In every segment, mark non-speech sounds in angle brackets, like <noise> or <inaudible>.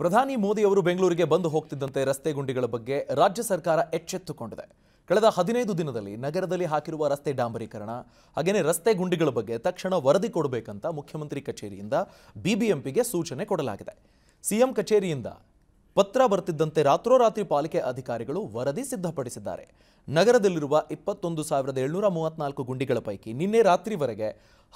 ಪ್ರಧಾನಿ ಮೋದಿ ಅವರು ಬೆಂಗಳೂರಿಗೆ ಬಂದು ಹೋಗ್ತಿದ್ದಂತೆ ರಸ್ತೆ ಗುಂಡಿಗಳ ಬಗ್ಗೆ ರಾಜ್ಯ ಸರ್ಕಾರ ಎಚ್ಚೆತ್ತುಕೊಂಡಿದೆ ಕಳೆದ ಹದಿನೈದು ದಿನದಲ್ಲಿ ನಗರದಲ್ಲಿ ಹಾಕಿರುವ ರಸ್ತೆ ಡಾಂಬರೀಕರಣ ಹಾಗೆಯೇ ರಸ್ತೆ ಗುಂಡಿಗಳ ಬಗ್ಗೆ ತಕ್ಷಣ ವರದಿ ಕೊಡಬೇಕಂತ ಮುಖ್ಯಮಂತ್ರಿ ಕಚೇರಿಯಿಂದ ಬಿಬಿಎಂಪಿಗೆ ಸೂಚನೆ ಕೊಡಲಾಗಿದೆ ಸಿಎಂ ಕಚೇರಿಯಿಂದ ಪತ್ರ ಬರ್ತಿದ್ದಂತೆ ರಾತ್ರೋರಾತ್ರಿ ಪಾಲಿಕೆ ಅಧಿಕಾರಿಗಳು ವರದಿ ಸಿದ್ಧಪಡಿಸಿದ್ದಾರೆ ನಗರದಲ್ಲಿರುವ ಇಪ್ಪತ್ತೊಂದು ಸಾವಿರದ ಏಳ್ನೂರ ಮೂವತ್ನಾಲ್ಕು ಗುಂಡಿಗಳ ಪೈಕಿ ನಿನ್ನೆ ರಾತ್ರಿವರೆಗೆ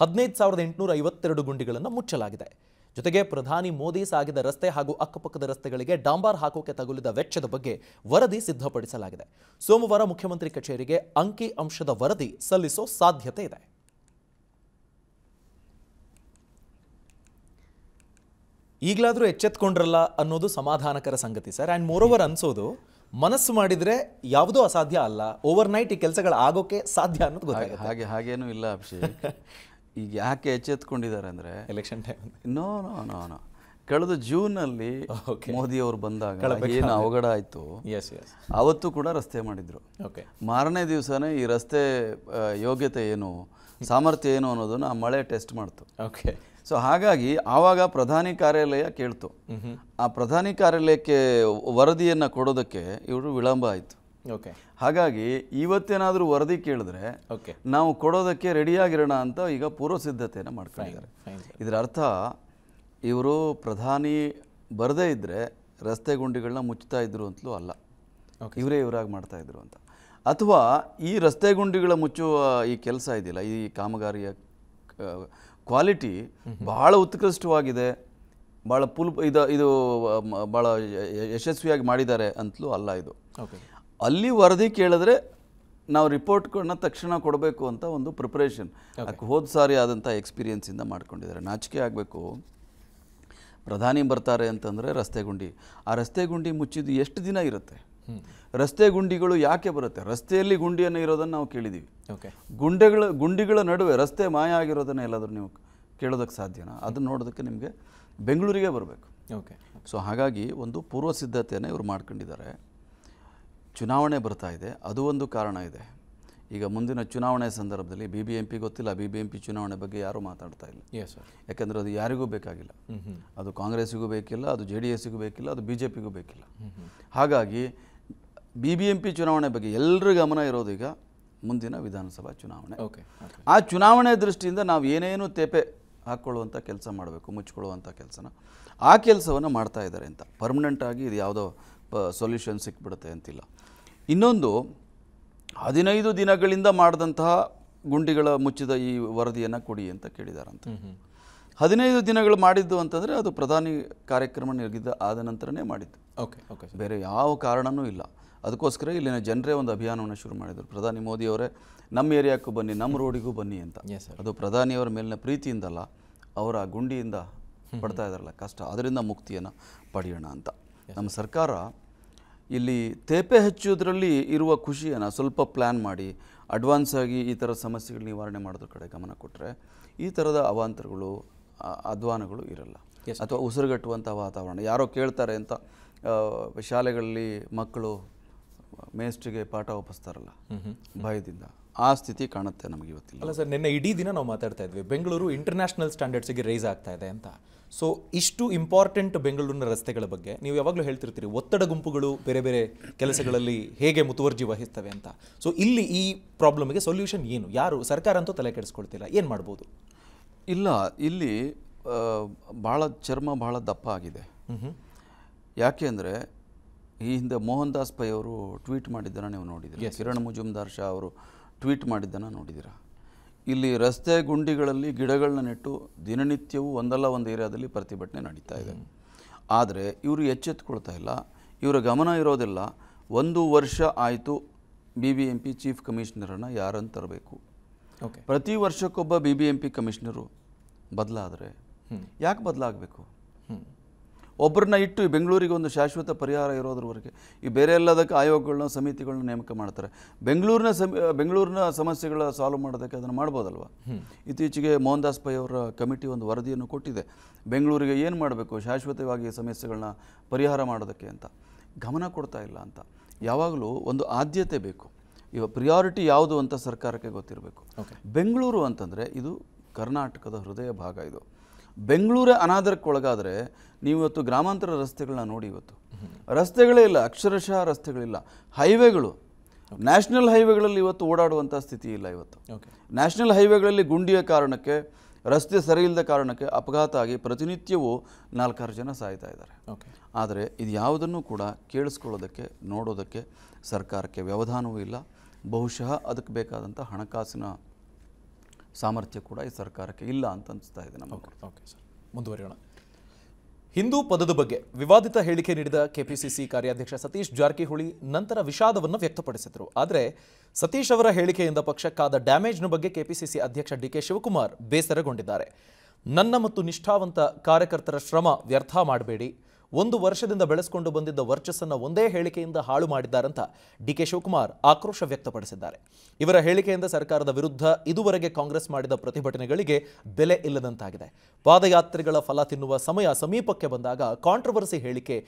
ಹದಿನೈದು ಸಾವಿರದ ಎಂಟುನೂರ ಐವತ್ತೆರಡು ಗುಂಡಿಗಳನ್ನು ಮುಚ್ಚಲಾಗಿದೆ ಜೊತೆಗೆ ಪ್ರಧಾನಿ ಮೋದಿ ಸಾಗಿದ ರಸ್ತೆ ಹಾಗೂ ಅಕ್ಕಪಕ್ಕದ ರಸ್ತೆಗಳಿಗೆ ಡಾಂಬಾರ್ ಹಾಕೋಕೆ ತಗುಲಿದ ವೆಚ್ಚದ ಬಗ್ಗೆ ವರದಿ ಸಿದ್ಧಪಡಿಸಲಾಗಿದೆ ಸೋಮವಾರ ಮುಖ್ಯಮಂತ್ರಿ ಕಚೇರಿಗೆ ಅಂಕಿ ಅಂಶದ ವರದಿ ಸಲ್ಲಿಸೋ ಸಾಧ್ಯತೆ ಇದೆ ಈಗಲಾದರೂ ಎಚ್ಚೆತ್ಕೊಂಡ್ರಲ್ಲ ಅನ್ನೋದು ಸಮಾಧಾನಕರ ಸಂಗತಿ ಸರ್ ಆ್ಯಂಡ್ ಮೋರೋವರ್ ಅನ್ಸೋದು ಮನಸ್ಸು ಮಾಡಿದರೆ ಯಾವುದೂ ಅಸಾಧ್ಯ ಅಲ್ಲ ಓವರ್ ನೈಟ್ ಈ ಕೆಲಸಗಳು ಆಗೋಕೆ ಸಾಧ್ಯ ಅನ್ನೋದು ಗೊತ್ತಾಗುತ್ತೆ ಹಾಗೆ ಹಾಗೇನೂ ಇಲ್ಲ ಅಭಿಷೇಕ್ <laughs> ಈಗ ಯಾಕೆ ಎಚ್ಚೆತ್ಕೊಂಡಿದ್ದಾರೆ ಅಂದ್ರೆ election time no no no no ಕಳೆದ ಜೂನಲ್ಲಿ ಮೋದಿ ಅವರು ಬಂದಾಗ ಏನು ಅವಘಡ ಆಯಿತು ಅವತ್ತು ಕೂಡ ರಸ್ತೆ ಮಾಡಿದ್ರು ಮಾರನೇ ದಿವಸನೇ ಈ ರಸ್ತೆ ಯೋಗ್ಯತೆ ಏನು ಸಾಮರ್ಥ್ಯ ಏನು ಅನ್ನೋದನ್ನ ಆ ಮಳೆ ಟೆಸ್ಟ್ ಮಾಡ್ತು ಓಕೆ ಸೊ ಹಾಗಾಗಿ ಆವಾಗ ಪ್ರಧಾನಿ ಕಾರ್ಯಾಲಯ ಕೇಳ್ತು mm-hmm. ಆ ಪ್ರಧಾನಿ ಕಾರ್ಯಾಲಯಕ್ಕೆ ವರದಿಯನ್ನು ಕೊಡೋದಕ್ಕೆ ಇವರು ವಿಳಂಬ ಆಯಿತು ಓಕೆ ಹಾಗಾಗಿ ಇವತ್ತೇನಾದರೂ ವರದಿ ಕೇಳಿದ್ರೆ ನಾವು ಕೊಡೋದಕ್ಕೆ ರೆಡಿಯಾಗಿರೋಣ ಅಂತ ಈಗ ಪೂರ್ವ ಸಿದ್ಧತೆಯನ್ನು ಮಾಡ್ಕೊಂಡಿದ್ದಾರೆ ಇದರ ಅರ್ಥ ಇವರು ಪ್ರಧಾನಿ ಬರದೇ ಇದ್ದರೆ ರಸ್ತೆ ಗುಂಡಿಗಳನ್ನ ಮುಚ್ತಾ ಇದ್ರು ಅಂತಲೂ ಅಲ್ಲ ಇವರೇ ಇವರಾಗಿ ಮಾಡ್ತಾ ಇದ್ರು ಅಂತ ಅಥವಾ ಈ ರಸ್ತೆ ಗುಂಡಿಗಳ ಮುಚ್ಚುವ ಈ ಕೆಲಸ ಇದೆಯಲ್ಲ ಈ ಕಾಮಗಾರಿಯ ಕ್ವಾಲಿಟಿ ಬಹಳ ಉತ್ಕೃಷ್ಟವಾಗಿದೆ ಭಾಳ ಪುಲ್ ಇದು ಇದು ಭಾಳ ಯಶಸ್ವಿಯಾಗಿ ಮಾಡಿದ್ದಾರೆ ಅಂತಲೂ ಅಲ್ಲ ಇದು ಅಲ್ಲಿ ವರದಿ ಕೇಳಿದ್ರೆ ನಾವು ರಿಪೋರ್ಟ್ಗಳನ್ನ ತಕ್ಷಣ ಕೊಡಬೇಕು ಅಂತ ಒಂದು ಪ್ರಿಪ್ರೇಷನ್ ಅದಕ್ಕೆ ಹೋದ ಸಾರಿ ಆದಂಥ ಎಕ್ಸ್ಪೀರಿಯೆನ್ಸಿಂದ ಮಾಡ್ಕೊಂಡಿದ್ದಾರೆ ನಾಚಿಕೆ ಆಗಬೇಕು ಪ್ರಧಾನಿ ಬರ್ತಾರೆ ಅಂತಂದರೆ ರಸ್ತೆ ಗುಂಡಿ ಆ ರಸ್ತೆ ಗುಂಡಿ ಮುಚ್ಚಿದ್ದು ಎಷ್ಟು ದಿನ ಇರುತ್ತೆ ರಸ್ತೆ ಗುಂಡಿಗಳು ಯಾಕೆ ಬರುತ್ತೆ ರಸ್ತೆಯಲ್ಲಿ ಗುಂಡಿಯನ್ನು ಇರೋದನ್ನು ನಾವು ಕೇಳಿದ್ದೀವಿ ಗುಂಡೆಗಳ ಗುಂಡಿಗಳ ನಡುವೆ ರಸ್ತೆ ಮಾಯ ಆಗಿರೋದನ್ನು ಎಲ್ಲಾದರೂ ನೀವು ಕೇಳೋದಕ್ಕೆ ಸಾಧ್ಯನಾ ಅದನ್ನು ನೋಡೋದಕ್ಕೆ ನಿಮಗೆ ಬೆಂಗಳೂರಿಗೆ ಬರಬೇಕು ಓಕೆ ಸೊ ಹಾಗಾಗಿ ಒಂದು ಪೂರ್ವ ಸಿದ್ಧತೆಯನ್ನು ಇವರು ಮಾಡ್ಕೊಂಡಿದ್ದಾರೆ ಚುನಾವಣೆ ಬರ್ತಾ ಇದೆ ಅದು ಒಂದು ಕಾರಣ ಇದೆ ಈಗ ಮುಂದಿನ ಚುನಾವಣೆ ಸಂದರ್ಭದಲ್ಲಿ ಬಿ ಬಿ ಎಂ ಗೊತ್ತಿಲ್ಲ ಬಿ ಬಿ ಎಂ ಪಿ ಚುನಾವಣೆ ಬಗ್ಗೆ ಯಾರೂ ಮಾತಾಡ್ತಾ ಇಲ್ಲ ಯಾಕಂದರೆ ಅದು ಯಾರಿಗೂ ಬೇಕಾಗಿಲ್ಲ ಅದು ಕಾಂಗ್ರೆಸ್ಸಿಗೂ ಬೇಕಿಲ್ಲ ಅದು ಜೆ ಡಿ ಎಸ್ಸಿಗೂ ಬೇಕಿಲ್ಲ ಅದು ಬಿ ಜೆ ಪಿಗೂ ಬೇಕಿಲ್ಲ ಹಾಗಾಗಿ ಬಿ ಬಿ ಎಂ ಪಿ ಚುನಾವಣೆ ಬಗ್ಗೆ ಎಲ್ಲರ ಗಮನ ಇರೋದೀಗ ಮುಂದಿನ ವಿಧಾನಸಭಾ ಚುನಾವಣೆ ಓಕೆ ಆ ಚುನಾವಣೆ ದೃಷ್ಟಿಯಿಂದ ನಾವು ಏನೇನು ತೇಪೆ ಹಾಕ್ಕೊಳ್ಳುವಂಥ ಕೆಲಸ ಮಾಡಬೇಕು ಮುಚ್ಕೊಳ್ಳುವಂಥ ಕೆಲಸನ ಆ ಕೆಲಸವನ್ನು ಮಾಡ್ತಾ ಇದ್ದಾರೆ ಅಂತ ಪರ್ಮನೆಂಟಾಗಿ ಇದು ಯಾವುದೋ ಪ ಸೊಲ್ಯೂಷನ್ ಸಿಕ್ಬಿಡುತ್ತೆ ಅಂತಿಲ್ಲ ಇನ್ನೊಂದು ಹದಿನೈದು ದಿನಗಳಿಂದ ಮಾಡಿದಂತಹ ಗುಂಡಿಗಳ ಮುಚ್ಚಿದ ಈ ವರದಿಯನ್ನು ಕೊಡಿ ಅಂತ ಕೇಳಿದಾರಂತೆ ಹದಿನೈದು ದಿನಗಳು ಮಾಡಿದ್ದು ಅಂತಂದರೆ ಅದು ಪ್ರಧಾನಿ ಕಾರ್ಯಕ್ರಮ ನಿರ್ಗಿದ್ದ ಆದ ನಂತರನೇ ಮಾಡಿದ್ದು ಓಕೆ ಓಕೆ ಬೇರೆ ಯಾವ ಕಾರಣವೂ ಇಲ್ಲ ಅದಕ್ಕೋಸ್ಕರ ಇಲ್ಲಿನ ಜನರೇ ಒಂದು ಅಭಿಯಾನವನ್ನು ಶುರು ಮಾಡಿದರು ಪ್ರಧಾನಿ ಮೋದಿಯವರೇ ನಮ್ಮ ಏರಿಯಾಕ್ಕೂ ಬನ್ನಿ ನಮ್ಮ ರೋಡಿಗೂ ಬನ್ನಿ ಅಂತ ಅದು ಪ್ರಧಾನಿಯವರ ಮೇಲಿನ ಪ್ರೀತಿಯಿಂದಲ್ಲ ಅವರ ಗುಂಡಿಯಿಂದ ಪಡ್ತಾ ಇದ್ದಾರಲ್ಲ ಕಷ್ಟ ಅದರಿಂದ ಮುಕ್ತಿಯನ್ನು ಪಡೆಯೋಣ ಅಂತ ನಮ್ಮ ಸರ್ಕಾರ ಇಲ್ಲಿ ತೇಪೆ ಹಚ್ಚುವುದರಲ್ಲಿ ಇರುವ ಖುಷಿಯನ್ನು ಸ್ವಲ್ಪ ಪ್ಲ್ಯಾನ್ ಮಾಡಿ ಅಡ್ವಾನ್ಸ್ ಆಗಿ ಈ ಥರ ಸಮಸ್ಯೆಗಳು ನಿವಾರಣೆ ಮಾಡೋದ್ರ ಕಡೆ ಗಮನ ಕೊಟ್ಟರೆ ಈ ಥರದ ಅವಾಂತರಗಳು ಅಧ್ವಾನಗಳು ಇರಲ್ಲ ಅಥವಾ ಉಸಿರುಗಟ್ಟುವಂಥ ವಾತಾವರಣ ಯಾರೋ ಕೇಳ್ತಾರೆ ಅಂತ ಶಾಲೆಗಳಲ್ಲಿ ಮಕ್ಕಳು ಮೇಸ್ಟ್ರಿಗೆ ಪಾಠ ಒಪ್ಪಿಸ್ತಾರಲ್ಲ ಭಯದಿಂದ ಆ ಸ್ಥಿತಿ ಕಾಣುತ್ತೆ ನಮಗೆ ಇವತ್ತಿಲ್ಲ ಅಲ್ಲ ಸರ್ ನಿನ್ನೆ ಇಡೀ ದಿನ ನಾವು ಮಾತಾಡ್ತಾ ಇದ್ವಿ ಬೆಂಗಳೂರು ಇಂಟರ್ನ್ಯಾಷನಲ್ ಸ್ಟ್ಯಾಂಡರ್ಡ್ಸಿಗೆ ರೈಸ್ ಆಗ್ತಾ ಇದೆ ಅಂತ ಸೊ ಇಷ್ಟು ಇಂಪಾರ್ಟೆಂಟ್ ಬೆಂಗಳೂರಿನ ರಸ್ತೆಗಳ ಬಗ್ಗೆ ನೀವು ಯಾವಾಗಲೂ ಹೇಳ್ತಿರ್ತೀರಿ ಒತ್ತಡ ಗುಂಪುಗಳು ಬೇರೆ ಬೇರೆ ಕೆಲಸಗಳಲ್ಲಿ ಹೇಗೆ ಮುತುವರ್ಜಿ ವಹಿಸ್ತವೆ ಅಂತ ಸೊ ಇಲ್ಲಿ ಈ ಪ್ರಾಬ್ಲಮ್ಗೆ ಸೊಲ್ಯೂಷನ್ ಏನು ಯಾರು ಸರ್ಕಾರ ಅಂತೂ ತಲೆ ಕೆಡಿಸ್ಕೊಳ್ತಿಲ್ಲ ಏನು ಮಾಡ್ಬೋದು ಇಲ್ಲ ಇಲ್ಲಿ ಭಾಳ ಚರ್ಮ ಭಾಳ ದಪ್ಪ ಆಗಿದೆ ಯಾಕೆ ಅಂದರೆ ಈ ಹಿಂದೆ ಮೋಹನ್ ದಾಸ್ ಪೈ ಅವರು ಟ್ವೀಟ್ ಮಾಡಿದ್ದನ್ನು ನೀವು ನೋಡಿದ್ದೀರಾ ಕಿರಣ್ ಮುಜುಮ್ದಾರ್ ಶಾ ಅವರು ಟ್ವೀಟ್ ಮಾಡಿದ್ದನ್ನು ನೋಡಿದ್ದೀರಾ ಇಲ್ಲಿ ರಸ್ತೆ ಗುಂಡಿಗಳಲ್ಲಿ ಗಿಡಗಳನ್ನ ನೆಟ್ಟು ದಿನನಿತ್ಯವೂ ಒಂದಲ್ಲ ಒಂದು ಏರಿಯಾದಲ್ಲಿ ಪ್ರತಿಭಟನೆ ನಡೀತಾ ಇದೆ ಆದರೆ ಇವರು ಎಚ್ಚೆತ್ಕೊಳ್ತಾ ಇಲ್ಲ ಇವರ ಗಮನ ಇರೋದಿಲ್ಲ ಒಂದು ವರ್ಷ ಆಯಿತು B B M P chief ಕಮಿಷನರನ್ನು ಯಾರನ್ನು ತರಬೇಕು ಓಕೆ ಪ್ರತಿ ವರ್ಷಕ್ಕೊಬ್ಬ B B M P commissioner ಬದಲಾದರೆ ಯಾಕೆ ಬದಲಾಗಬೇಕು ಒಬ್ಬರನ್ನ ಇಟ್ಟು ಬೆಂಗಳೂರಿಗೆ ಒಂದು ಶಾಶ್ವತ ಪರಿಹಾರ ಇರೋದ್ರವರೆಗೆ ಈ ಬೇರೆ ಎಲ್ಲದಕ್ಕೆ ಆಯೋಗಗಳನ್ನ ಸಮಿತಿಗಳನ್ನ ನೇಮಕ ಮಾಡ್ತಾರೆ ಬೆಂಗಳೂರಿನ ಸಮಿ ಬೆಂಗಳೂರಿನ ಸಮಸ್ಯೆಗಳ ಸಾಲ್ವ್ ಮಾಡೋದಕ್ಕೆ ಅದನ್ನು ಮಾಡ್ಬೋದಲ್ವ ಇತ್ತೀಚೆಗೆ ಮೋಹನ್ ದಾಸ್ ಪೈ ಅವರ ಕಮಿಟಿ ಒಂದು ವರದಿಯನ್ನು ಕೊಟ್ಟಿದೆ ಬೆಂಗಳೂರಿಗೆ ಏನು ಮಾಡಬೇಕು ಶಾಶ್ವತವಾಗಿ ಸಮಸ್ಯೆಗಳನ್ನ ಪರಿಹಾರ ಮಾಡೋದಕ್ಕೆ ಅಂತ ಗಮನ ಕೊಡ್ತಾ ಇಲ್ಲ ಅಂತ ಯಾವಾಗಲೂ ಒಂದು ಆದ್ಯತೆ ಬೇಕು ಇವಾಗ ಪ್ರಿಯಾರಿಟಿ ಯಾವುದು ಅಂತ ಸರ್ಕಾರಕ್ಕೆ ಗೊತ್ತಿರಬೇಕು ಬೆಂಗಳೂರು ಅಂತಂದರೆ ಇದು ಕರ್ನಾಟಕದ ಹೃದಯ ಭಾಗ ಇದು ಬೆಂಗಳೂರೇ ಅನಾದರಕ್ಕೊಳಗಾದರೆ ನೀವು ಇವತ್ತು ಗ್ರಾಮಾಂತರ ರಸ್ತೆಗಳನ್ನ ನೋಡಿ ಇವತ್ತು ರಸ್ತೆಗಳೇ ಇಲ್ಲ ಅಕ್ಷರಶಃ ರಸ್ತೆಗಳಿಲ್ಲ ಹೈವೇಗಳು ನ್ಯಾಷನಲ್ ಹೈವೇಗಳಲ್ಲಿ ಇವತ್ತು ಓಡಾಡುವಂಥ ಸ್ಥಿತಿ ಇಲ್ಲ ಇವತ್ತು ನ್ಯಾಷನಲ್ ಹೈವೇಗಳಲ್ಲಿ ಗುಂಡಿಯ ಕಾರಣಕ್ಕೆ ರಸ್ತೆ ಸರಿಯಿಲ್ಲದ ಕಾರಣಕ್ಕೆ ಅಪಘಾತ ಆಗಿ ಪ್ರತಿನಿತ್ಯವೂ ನಾಲ್ಕಾರು ಜನ ಸಾಯ್ತಾ ಇದ್ದಾರೆ ಆದರೆ ಇದು ಯಾವುದನ್ನು ಕೂಡ ಕೇಳಿಸ್ಕೊಳ್ಳೋದಕ್ಕೆ ನೋಡೋದಕ್ಕೆ ಸರ್ಕಾರಕ್ಕೆ ವ್ಯವಧಾನವೂ ಇಲ್ಲ ಬಹುಶಃ ಅದಕ್ಕೆ ಬೇಕಾದಂಥ ಹಣಕಾಸಿನ ಸಾಮರ್ಥ್ಯ ಕೂಡ ಈ ಸರ್ಕಾರಕ್ಕೆ ಇಲ್ಲ ಅಂತ ಅನಿಸ್ತಾ ಇದೆ ನಮಗೆ ಓಕೆ ಸರ್ ಮುಂದುವರಿಯೋಣ ಹಿಂದೂ ಪದದ ಬಗ್ಗೆ ವಿವಾದಿತ ಹೇಳಿಕೆ ನೀಡಿದ ಕೆಪಿಸಿಸಿ ಕಾರ್ಯಾಧ್ಯಕ್ಷ ಸತೀಶ್ ಜಾರಕಿಹೊಳಿ ನಂತರ ವಿಷಾದವನ್ನು ವ್ಯಕ್ತಪಡಿಸಿದರು ಆದರೆ ಸತೀಶ್ ಅವರ ಹೇಳಿಕೆಯಿಂದ ಪಕ್ಷಕ್ಕಾದ ಡ್ಯಾಮೇಜ್ನ ಬಗ್ಗೆ ಕೆಪಿಸಿಸಿ ಅಧ್ಯಕ್ಷ ಡಿ ಕೆ ಶಿವಕುಮಾರ್ ಬೇಸರಗೊಂಡಿದ್ದಾರೆ ನನ್ನ ಮತ್ತು ನಿಷ್ಠಾವಂತ ಕಾರ್ಯಕರ್ತರ ಶ್ರಮ ವ್ಯರ್ಥ ಮಾಡಬೇಡಿ ಒಂದು ವರ್ಷದಿಂದ ಬೆಳೆಸಿಕೊಂಡು ಬಂದಿದ್ದ ವರ್ಚಸ್ಸನ್ನು ಒಂದೇ ಹೇಳಿಕೆಯಿಂದ ಹಾಳು ಮಾಡಿದ್ದಾರಂತ ಡಿ ಕೆ ಶಿವಕುಮಾರ್ ಆಕ್ರೋಶ ವ್ಯಕ್ತಪಡಿಸಿದ್ದಾರೆ ಇವರ ಹೇಳಿಕೆಯಿಂದ ಸರ್ಕಾರದ ವಿರುದ್ಧ ಇದುವರೆಗೆ ಕಾಂಗ್ರೆಸ್ ಮಾಡಿದ ಪ್ರತಿಭಟನೆಗಳಿಗೆ ಬೆಲೆ ಇಲ್ಲದಂತಾಗಿದೆ ಪಾದಯಾತ್ರೆಗಳ ಫಲ ತಿನ್ನುವ ಸಮಯ ಸಮೀಪಕ್ಕೆ ಬಂದಾಗ ಕಾಂಟ್ರವರ್ಸಿ ಹೇಳಿಕೆ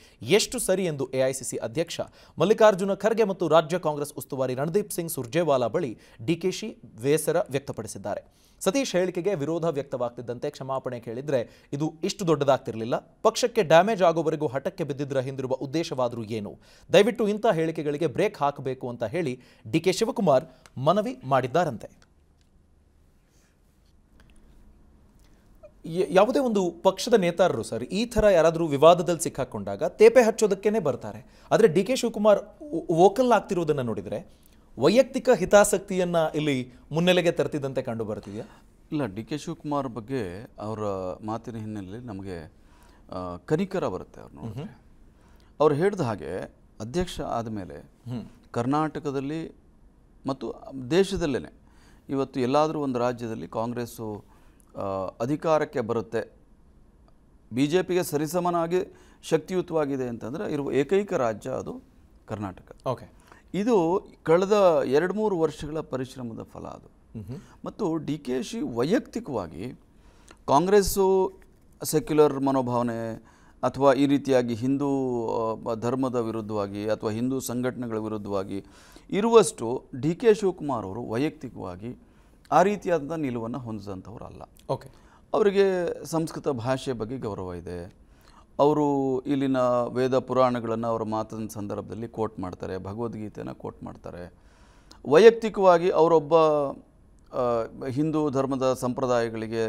ಎಷ್ಟು ಸರಿ ಎಂದು ಎಐಸಿಸಿ ಅಧ್ಯಕ್ಷ ಮಲ್ಲಿಕಾರ್ಜುನ ಖರ್ಗೆ ಮತ್ತು ರಾಜ್ಯ ಕಾಂಗ್ರೆಸ್ ಉಸ್ತುವಾರಿ ರಣದೀಪ್ ಸಿಂಗ್ ಸುರ್ಜೇವಾಲಾ ಬಳಿ ಡಿಕೆಶಿ ಬೇಸರ ವ್ಯಕ್ತಪಡಿಸಿದ್ದಾರೆ ಸತೀಶ್ ಹೇಳಿಕೆಗೆ ವಿರೋಧ ವ್ಯಕ್ತವಾಗ್ತಿದ್ದಂತೆ ಕ್ಷಮಾಪಣೆ ಕೇಳಿದ್ರೆ ಇದು ಇಷ್ಟು ದೊಡ್ಡದಾಗ್ತಿರಲಿಲ್ಲ ಪಕ್ಷಕ್ಕೆ ಡ್ಯಾಮೇಜ್ ಆಗುವ ರೈತರಿಗೂ ಹಠಕ್ಕೆ ಬಿದ್ದಿದ್ರ ಹಿಂದಿರುವ ಉದ್ದೇಶವಾದರೂ ಏನು ದಯವಿಟ್ಟು ಇಂಥ ಹೇಳಿಕೆಗಳಿಗೆ ಬ್ರೇಕ್ ಹಾಕಬೇಕು ಅಂತ ಹೇಳಿ ಡಿ ಕೆ ಶಿವಕುಮಾರ್ ಮನವಿ ಮಾಡಿದ್ದಾರಂತೆ ಯಾವುದೇ ಒಂದು ಪಕ್ಷದ ನೇತಾರರು ಸರ್ ಈ ಥರ ಯಾರಾದರೂ ವಿವಾದದಲ್ಲಿ ಸಿಕ್ಕಾಕೊಂಡಾಗ ತೇಪೆ ಹಚ್ಚೋದಕ್ಕೇನೆ ಬರ್ತಾರೆ ಆದರೆ ಡಿ ಕೆ ಶಿವಕುಮಾರ್ ವೋಕಲ್ ಆಗ್ತಿರೋದನ್ನು ನೋಡಿದರೆ ವೈಯಕ್ತಿಕ ಹಿತಾಸಕ್ತಿಯನ್ನು ಇಲ್ಲಿ ಮುನ್ನೆಲೆಗೆ ತರ್ತಿದ್ದಂತೆ ಕಂಡು ಬರ್ತಿದೆಯಾ ಇಲ್ಲ ಡಿ ಕೆ ಶಿವಕುಮಾರ್ ಬಗ್ಗೆ ಅವರ ಮಾತಿನ ಹಿನ್ನೆಲೆಯಲ್ಲಿ ನಮಗೆ ಕನಿಕರ ಬರುತ್ತೆ ಅವ್ರು ಅವ್ರು ಹೇಳಿದ ಹಾಗೆ ಅಧ್ಯಕ್ಷ ಆದಮೇಲೆ ಕರ್ನಾಟಕದಲ್ಲಿ ಮತ್ತು ದೇಶದಲ್ಲೇ ಇವತ್ತು ಎಲ್ಲಾದರೂ ಒಂದು ರಾಜ್ಯದಲ್ಲಿ ಕಾಂಗ್ರೆಸ್ಸು ಅಧಿಕಾರಕ್ಕೆ ಬರುತ್ತೆ ಬಿ ಜೆ ಪಿಗೆ ಸರಿಸಮನಾಗಿ ಶಕ್ತಿಯುತವಾಗಿದೆ ಅಂತಂದರೆ ಇರುವ ಏಕೈಕ ರಾಜ್ಯ ಅದು ಕರ್ನಾಟಕ ಓಕೆ ಇದು ಕಳೆದ ಎರಡು ಮೂರು ವರ್ಷಗಳ ಪರಿಶ್ರಮದ ಫಲ ಅದು ಮತ್ತು ಡಿ ಕೆ ಶಿ ವೈಯಕ್ತಿಕವಾಗಿ ಕಾಂಗ್ರೆಸ್ಸು ಸೆಕ್ಯುಲರ್ ಮನೋಭಾವನೆ ಅಥವಾ ಈ ರೀತಿಯಾಗಿ ಹಿಂದೂ ಧರ್ಮದ ವಿರುದ್ಧವಾಗಿ ಅಥವಾ ಹಿಂದೂ ಸಂಘಟನೆಗಳ ವಿರುದ್ಧವಾಗಿ ಇರುವಷ್ಟು ಡಿ ಕೆ ಶಿವಕುಮಾರ್ ಅವರು ವೈಯಕ್ತಿಕವಾಗಿ ಆ ರೀತಿಯಾದಂಥ ನಿಲುವನ್ನು ಅಲ್ಲ ಓಕೆ ಅವರಿಗೆ ಸಂಸ್ಕೃತ ಭಾಷೆ ಬಗ್ಗೆ ಗೌರವ ಇದೆ ಅವರು ಇಲ್ಲಿನ ವೇದ ಪುರಾಣಗಳನ್ನು ಅವರ ಮಾತಿನ ಸಂದರ್ಭದಲ್ಲಿ ಕೋಟ್ ಮಾಡ್ತಾರೆ ಭಗವದ್ಗೀತೆಯನ್ನು ಕೋಟ್ ಮಾಡ್ತಾರೆ ವೈಯಕ್ತಿಕವಾಗಿ ಅವರೊಬ್ಬ ಹಿಂದೂ ಧರ್ಮದ ಸಂಪ್ರದಾಯಗಳಿಗೆ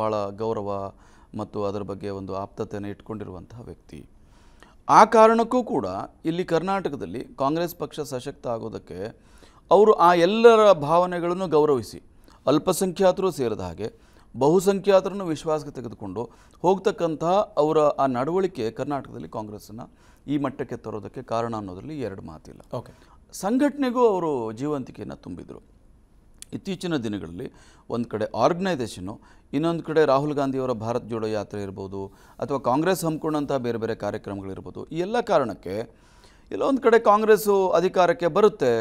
ಭಾಳ ಗೌರವ ಮತ್ತು ಅದರ ಬಗ್ಗೆ ಒಂದು ಆಪ್ತತೆಯನ್ನು ಇಟ್ಕೊಂಡಿರುವಂತಹ ವ್ಯಕ್ತಿ ಆ ಕಾರಣಕ್ಕೂ ಕೂಡ ಇಲ್ಲಿ ಕರ್ನಾಟಕದಲ್ಲಿ ಕಾಂಗ್ರೆಸ್ ಪಕ್ಷ ಸಶಕ್ತ ಆಗೋದಕ್ಕೆ ಅವರು ಆ ಎಲ್ಲರ ಭಾವನೆಗಳನ್ನು ಗೌರವಿಸಿ ಅಲ್ಪಸಂಖ್ಯಾತರು ಸೇರಿದ ಹಾಗೆ ಬಹುಸಂಖ್ಯಾತರನ್ನು ವಿಶ್ವಾಸಕ್ಕೆ ತೆಗೆದುಕೊಂಡು ಹೋಗ್ತಕ್ಕಂತಹ ಅವರ ಆ ನಡವಳಿಕೆ ಕರ್ನಾಟಕದಲ್ಲಿ ಕಾಂಗ್ರೆಸ್ಸನ್ನು ಈ ಮಟ್ಟಕ್ಕೆ ತರೋದಕ್ಕೆ ಕಾರಣ ಅನ್ನೋದರಲ್ಲಿ ಎರಡು ಮಾತಿಲ್ಲ ಓಕೆ ಸಂಘಟನೆಗೂ ಅವರು ಜೀವಂತಿಕೆಯನ್ನು ತುಂಬಿದರು ಇತ್ತೀಚಿನ ದಿನಗಳಲ್ಲಿ ಒಂದು ಕಡೆ ಆರ್ಗನೈಸೇಷನು ಇನ್ನೊಂದು ಕಡೆ ರಾಹುಲ್ ಗಾಂಧಿಯವರ ಭಾರತ್ ಜೋಡೋ ಯಾತ್ರೆ ಇರ್ಬೋದು ಅಥವಾ ಕಾಂಗ್ರೆಸ್ ಹಮ್ಮಿಕೊಂಡಂಥ ಬೇರೆ ಬೇರೆ ಕಾರ್ಯಕ್ರಮಗಳಿರ್ಬೋದು ಈ ಎಲ್ಲ ಕಾರಣಕ್ಕೆ ಎಲ್ಲೊಂದು ಕಡೆ ಕಾಂಗ್ರೆಸ್ಸು ಅಧಿಕಾರಕ್ಕೆ ಬರುತ್ತೆ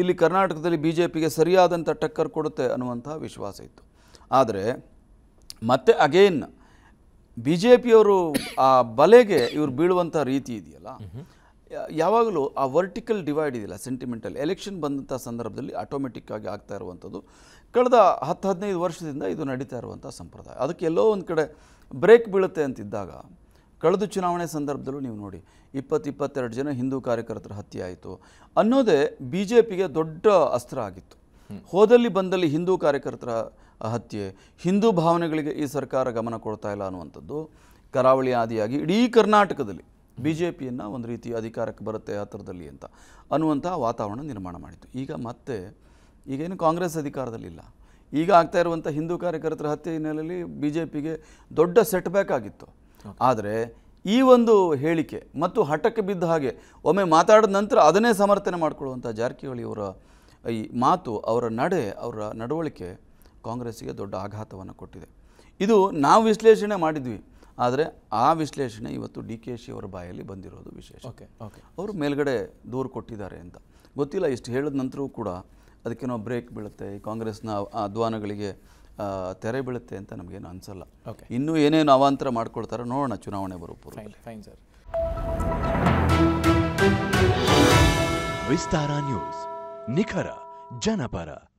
ಇಲ್ಲಿ ಕರ್ನಾಟಕದಲ್ಲಿ ಬಿ ಜೆ ಪಿಗೆ ಸರಿಯಾದಂಥ ಟಕ್ಕರ್ ಕೊಡುತ್ತೆ ಅನ್ನುವಂಥ ವಿಶ್ವಾಸ ಇತ್ತು ಆದರೆ ಮತ್ತೆ ಅಗೇನ್ ಬಿ ಜೆ ಪಿಯವರು ಆ ಬಲೆಗೆ ಇವರು ಬೀಳುವಂಥ ರೀತಿ ಇದೆಯಲ್ಲ ಯಾವಾಗಲೂ ಆ ವರ್ಟಿಕಲ್ ಡಿವೈಡ್ ಇದೆಯಲ್ಲ ಸೆಂಟಿಮೆಂಟಲ್ ಎಲೆಕ್ಷನ್ ಬಂದಂಥ ಸಂದರ್ಭದಲ್ಲಿ ಆಟೋಮೆಟಿಕ್ಕಾಗಿ ಆಗ್ತಾ ಇರುವಂಥದ್ದು ಕಳೆದ ಹತ್ತು ಹದಿನೈದು ವರ್ಷದಿಂದ ಇದು ನಡೀತಾ ಇರುವಂಥ ಸಂಪ್ರದಾಯ ಅದಕ್ಕೆ ಎಲ್ಲೋ ಒಂದು ಕಡೆ ಬ್ರೇಕ್ ಬೀಳುತ್ತೆ ಅಂತಿದ್ದಾಗ ಕಳೆದ ಚುನಾವಣೆ ಸಂದರ್ಭದಲ್ಲೂ ನೀವು ನೋಡಿ ಇಪ್ಪತ್ತು ಇಪ್ಪತ್ತೆರಡು ಜನ ಹಿಂದೂ ಕಾರ್ಯಕರ್ತರ ಹತ್ಯೆ ಆಯಿತು ಅನ್ನೋದೇ ಬಿ ಜೆ ಪಿಗೆ ದೊಡ್ಡ ಅಸ್ತ್ರ ಆಗಿತ್ತು ಹೋದಲ್ಲಿ ಬಂದಲ್ಲಿ ಹಿಂದೂ ಕಾರ್ಯಕರ್ತರ ಹತ್ಯೆ ಹಿಂದೂ ಭಾವನೆಗಳಿಗೆ ಈ ಸರ್ಕಾರ ಗಮನ ಕೊಡ್ತಾ ಇಲ್ಲ ಅನ್ನುವಂಥದ್ದು ಕರಾವಳಿ ಆದಿಯಾಗಿ ಇಡೀ ಕರ್ನಾಟಕದಲ್ಲಿ ಬಿ ಜೆ ಪಿಯನ್ನು ಒಂದು ರೀತಿ ಅಧಿಕಾರಕ್ಕೆ ಬರುತ್ತೆ ಹತ್ತಿರದಲ್ಲಿ ಅಂತ ಅನ್ನುವಂಥ ವಾತಾವರಣ ನಿರ್ಮಾಣ ಮಾಡಿತು ಈಗ ಮತ್ತೆ ಈಗೇನು ಕಾಂಗ್ರೆಸ್ ಅಧಿಕಾರದಲ್ಲಿಲ್ಲ ಈಗ ಆಗ್ತಾ ಇರುವಂಥ ಹಿಂದೂ ಕಾರ್ಯಕರ್ತರ ಹತ್ಯೆ ಹಿನ್ನೆಲೆಯಲ್ಲಿ ಬಿ ಜೆ ಪಿಗೆ ದೊಡ್ಡ ಸೆಟ್ ಬ್ಯಾಕ್ ಆಗಿತ್ತು ಆದರೆ ಈ ಒಂದು ಹೇಳಿಕೆ ಮತ್ತು ಹಠಕ್ಕೆ ಬಿದ್ದ ಹಾಗೆ ಒಮ್ಮೆ ಮಾತಾಡಿದ ನಂತರ ಅದನ್ನೇ ಸಮರ್ಥನೆ ಮಾಡಿಕೊಳ್ಳುವಂಥ ಜಾರಕಿಹೊಳಿ ಅವರ ಈ ಮಾತು ಅವರ ನಡೆ ಅವರ ನಡವಳಿಕೆ ಕಾಂಗ್ರೆಸ್ಸಿಗೆ ದೊಡ್ಡ ಆಘಾತವನ್ನು ಕೊಟ್ಟಿದೆ ಇದು ನಾವು ವಿಶ್ಲೇಷಣೆ ಮಾಡಿದ್ವಿ ಆದರೆ ಆ ವಿಶ್ಲೇಷಣೆ ಇವತ್ತು ಡಿ ಕೆ ಶಿ ಅವರ ಬಾಯಲ್ಲಿ ಬಂದಿರೋದು ವಿಶೇಷ ಓಕೆ ಓಕೆ ಅವರು ಮೇಲ್ಗಡೆ ದೂರು ಕೊಟ್ಟಿದ್ದಾರೆ ಅಂತ ಗೊತ್ತಿಲ್ಲ ಇಷ್ಟು ಹೇಳಿದ ನಂತರವೂ ಕೂಡ ಅದಕ್ಕೇನೋ ಬ್ರೇಕ್ ಬೀಳುತ್ತೆ ಈ ಕಾಂಗ್ರೆಸ್ನ ಅಧ್ವಾನಗಳಿಗೆ ತೆರೆ ಬೀಳುತ್ತೆ ಅಂತ ನಮಗೇನು ಅನಿಸಲ್ಲ ಓಕೆ ಇನ್ನೂ ಏನೇನು ಅವಾಂತರ ಮಾಡ್ಕೊಳ್ತಾರೋ ನೋಡೋಣ ಚುನಾವಣೆ ಪೂರ್ವ ಫೈನ್ ಸರ್ ವಿಸ್ತಾರ ನ್ಯೂಸ್ ನಿಖರ ಜನಪರ